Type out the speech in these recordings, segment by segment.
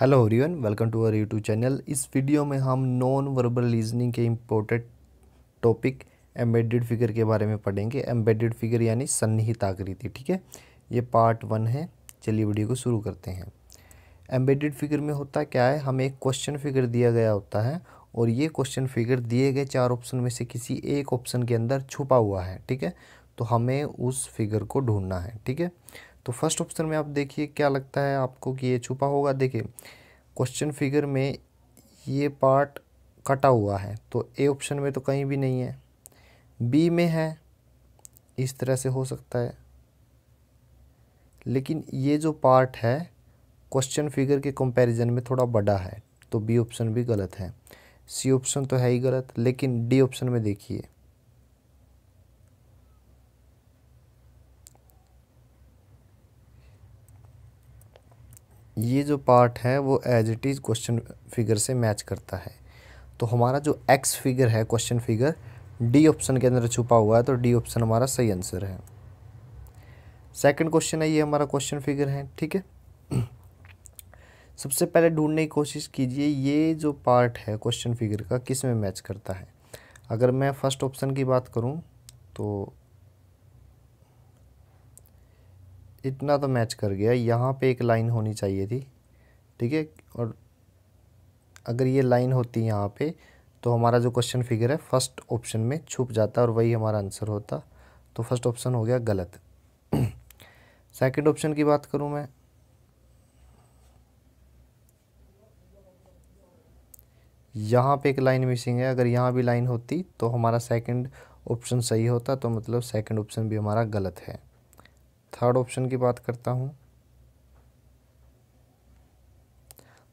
hello everyone welcome to our YouTube channel इस video में हम नॉन वर्बल रीजनिंग के इम्पोर्टेंट टॉपिक एम्बेडेड फिगर के बारे में पढ़ेंगे एम्बेडेड फिगर यानी सन्निहित आकृति ठीक है ये पार्ट वन है चलिए वीडियो को शुरू करते हैं एम्बेडेड फिगर में होता क्या है हमें एक क्वेश्चन फिगर दिया गया होता है और ये क्वेश्चन फिगर दिए गए चार ऑप्शन में से किसी एक ऑप्शन के अंदर छुपा हुआ है ठीक है तो हमें उस फिगर को ढूंढना है ठीक है तो फर्स्ट ऑप्शन में आप देखिए क्या लगता है आपको कि ये छुपा होगा देखिए क्वेश्चन फिगर में ये पार्ट कटा हुआ है तो ए ऑप्शन में तो कहीं भी नहीं है बी में है इस तरह से हो सकता है लेकिन ये जो पार्ट है क्वेश्चन फिगर के कंपैरिजन में थोड़ा बड़ा है तो बी ऑप्शन भी गलत है सी ऑप्शन तो है ही गलत लेकिन डी ऑप्शन में देखिए ये जो पार्ट है वो as it is question figure से मैच करता है तो हमारा जो एक्स फिगर है क्वेश्चन फिगर डी ऑप्शन के अंदर छुपा हुआ है तो डी ऑप्शन हमारा सही आंसर है सेकंड क्वेश्चन है ये हमारा क्वेश्चन फिगर है ठीक है सबसे पहले ढूंढने की कोशिश कीजिए ये जो पार्ट है क्वेश्चन फिगर का किस में मैच करता है अगर मैं फर्स्ट ऑप्शन की बात करूँ तो इतना तो मैच कर गया यहाँ पे एक लाइन होनी चाहिए थी ठीक है और अगर ये लाइन होती यहाँ पे तो हमारा जो क्वेश्चन फिगर है फर्स्ट ऑप्शन में छुप जाता और वही हमारा आंसर होता तो फर्स्ट ऑप्शन हो गया गलत सेकंड ऑप्शन की बात करूँ मैं यहाँ पे एक लाइन मिसिंग है अगर यहाँ भी लाइन होती तो हमारा सेकंड ऑप्शन सही होता तो मतलब सेकंड ऑप्शन भी हमारा गलत है थर्ड ऑप्शन की बात करता हूँ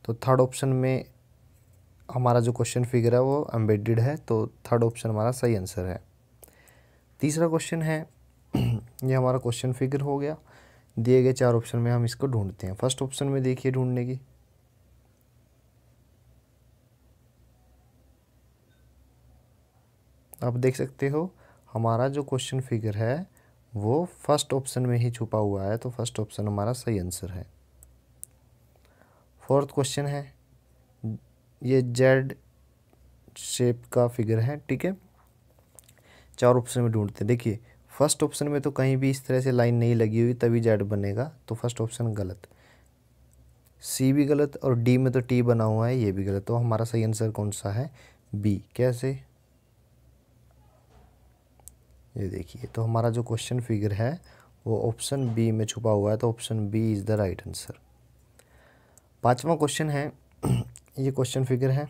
तो थर्ड ऑप्शन में हमारा जो क्वेश्चन फिगर है वो एम्बेडेड है तो थर्ड ऑप्शन हमारा सही आंसर है तीसरा क्वेश्चन है ये हमारा क्वेश्चन फिगर हो गया दिए गए चार ऑप्शन में हम इसको ढूंढते हैं फर्स्ट ऑप्शन में देखिए ढूंढने की आप देख सकते हो हमारा जो क्वेश्चन फिगर है वो फर्स्ट ऑप्शन में ही छुपा हुआ है तो फर्स्ट ऑप्शन हमारा सही आंसर है फोर्थ क्वेश्चन है ये जेड शेप का फिगर है ठीक है चार ऑप्शन में ढूंढते हैं देखिए फर्स्ट ऑप्शन में तो कहीं भी इस तरह से लाइन नहीं लगी हुई तभी जेड बनेगा तो फर्स्ट ऑप्शन गलत सी भी गलत और डी में तो टी बना हुआ है ये भी गलत तो हमारा सही आंसर कौन सा है बी कैसे ये देखिए तो हमारा जो क्वेश्चन फिगर है वो ऑप्शन बी में छुपा हुआ है तो option B is the right answer पाँचवा क्वेश्चन है ये क्वेश्चन फिगर है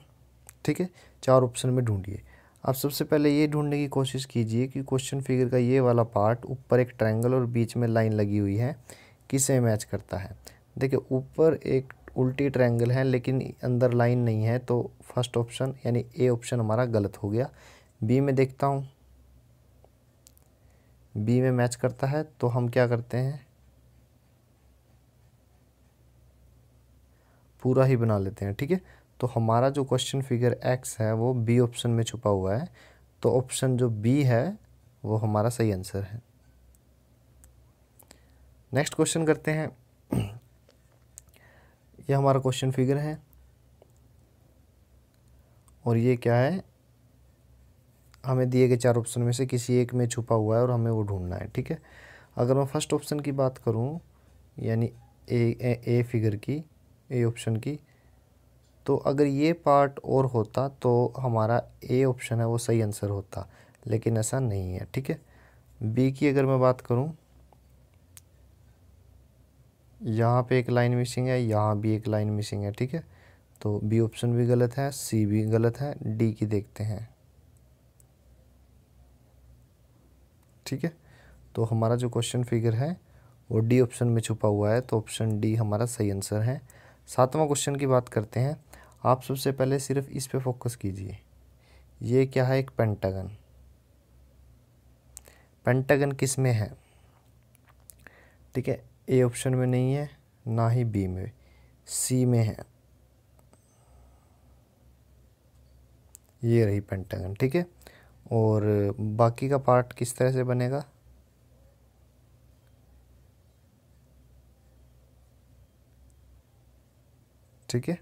ठीक है चार ऑप्शन में ढूंढिए आप सबसे पहले ये ढूंढने की कोशिश कीजिए कि क्वेश्चन फिगर का ये वाला पार्ट ऊपर एक ट्रायंगल और बीच में लाइन लगी हुई है किसे मैच करता है देखिए ऊपर एक उल्टी ट्रायंगल है लेकिन अंदर लाइन नहीं है तो फर्स्ट ऑप्शन यानी ए ऑप्शन हमारा गलत हो गया बी में देखता हूँ बी में मैच करता है तो हम क्या करते हैं पूरा ही बना लेते हैं ठीक है तो हमारा जो क्वेश्चन फिगर एक्स है वो बी ऑप्शन में छुपा हुआ है तो ऑप्शन जो बी है वो हमारा सही आंसर है नेक्स्ट क्वेश्चन करते हैं ये हमारा क्वेश्चन फिगर है और ये क्या है हमें दिए गए चार ऑप्शन में से किसी एक में छुपा हुआ है और हमें वो ढूंढना है ठीक है अगर मैं फर्स्ट ऑप्शन की बात करूँ यानी ए, ए ए फिगर की ए ऑप्शन की तो अगर ये पार्ट और होता तो हमारा ए ऑप्शन है वो सही आंसर होता लेकिन ऐसा नहीं है ठीक है बी की अगर मैं बात करूँ यहाँ पे एक लाइन मिसिंग है यहाँ भी एक लाइन मिसिंग है ठीक है तो बी ऑप्शन भी गलत है सी भी गलत है डी की देखते हैं ठीक है तो हमारा जो क्वेश्चन फिगर है वो डी ऑप्शन में छुपा हुआ है तो ऑप्शन डी हमारा सही आंसर है सातवां क्वेश्चन की बात करते हैं आप सबसे पहले सिर्फ इस पे फोकस कीजिए ये क्या है एक पेंटागन पेंटागन किस में है ठीक है ए ऑप्शन में नहीं है ना ही बी में सी में है ये रही पेंटागन ठीक है और बाकी का पार्ट किस तरह से बनेगा ठीक है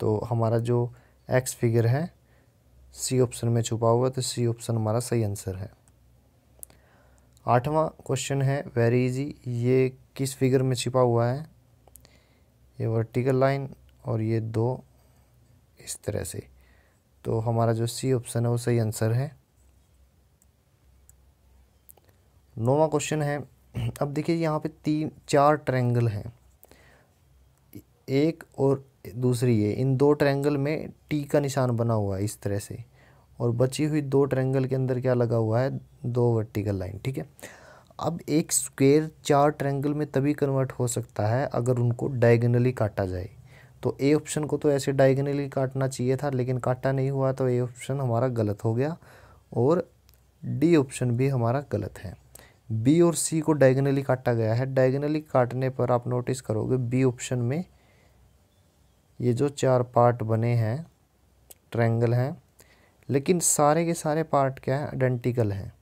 तो हमारा जो एक्स फिगर है सी ऑप्शन में छुपा हुआ तो सी ऑप्शन हमारा सही आंसर है आठवां क्वेश्चन है वेरी इजी ये किस फिगर में छिपा हुआ है ये वर्टिकल लाइन और ये दो इस तरह से तो हमारा जो सी ऑप्शन है वो सही आंसर है नौवा क्वेश्चन है अब देखिए यहाँ पे तीन चार ट्रैंगल हैं एक और दूसरी ये इन दो ट्रैंगल में टी का निशान बना हुआ है इस तरह से और बची हुई दो ट्रैंगल के अंदर क्या लगा हुआ है दो वर्टिकल लाइन ठीक है अब एक स्क्वेयर चार ट्रैंगल में तभी कन्वर्ट हो सकता है अगर उनको डायगनली काटा जाए तो ए ऑप्शन को तो ऐसे डायगनली काटना चाहिए था लेकिन काटा नहीं हुआ तो ए ऑप्शन हमारा गलत हो गया और डी ऑप्शन भी हमारा गलत है बी और सी को डायगनली काटा गया है डायगनली काटने पर आप नोटिस करोगे बी ऑप्शन में ये जो चार पार्ट बने हैं ट्रायंगल हैं लेकिन सारे के सारे पार्ट क्या है आइडेंटिकल हैं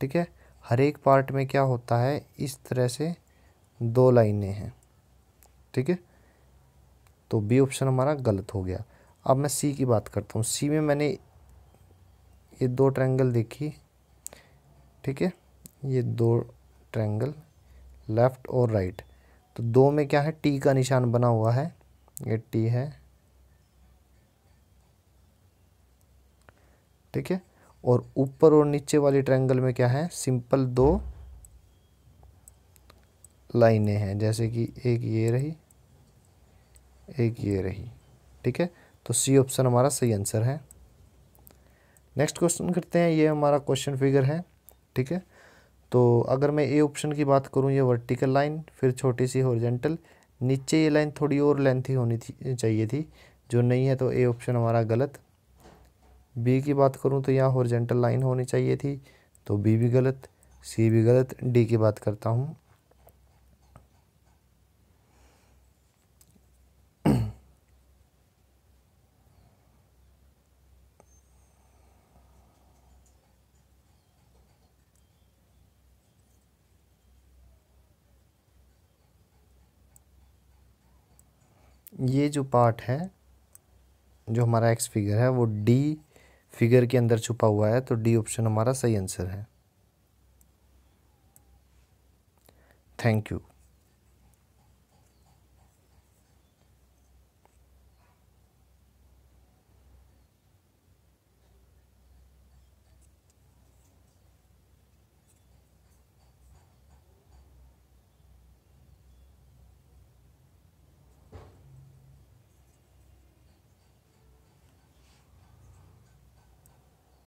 ठीक है हर एक पार्ट में क्या होता है इस तरह से दो लाइनें हैं ठीक है तो बी ऑप्शन हमारा गलत हो गया अब मैं सी की बात करता हूँ सी में मैंने ये दो ट्रायंगल देखी ठीक है ये दो ट्रैंगल लेफ़्ट और राइट तो दो में क्या है टी का निशान बना हुआ है ये टी है ठीक है और ऊपर और नीचे वाली ट्रैंगल में क्या है सिंपल दो लाइनें हैं जैसे कि एक ये रही एक ये रही ठीक है तो सी ऑप्शन हमारा सही आंसर है नेक्स्ट क्वेश्चन करते हैं ये हमारा क्वेश्चन फिगर है ठीक है तो अगर मैं ए ऑप्शन की बात करूँ ये वर्टिकल लाइन फिर छोटी सी हॉरिजेंटल नीचे ये लाइन थोड़ी और लेंथी होनी थी चाहिए थी जो नहीं है तो ए ऑप्शन हमारा गलत बी की बात करूँ तो यहाँ हॉरिजेंटल लाइन होनी चाहिए थी तो बी भी गलत सी भी गलत डी की बात करता हूँ ये जो पार्ट है जो हमारा एक्स फिगर है वो डी फिगर के अंदर छुपा हुआ है तो डी ऑप्शन हमारा सही आंसर है थैंक यू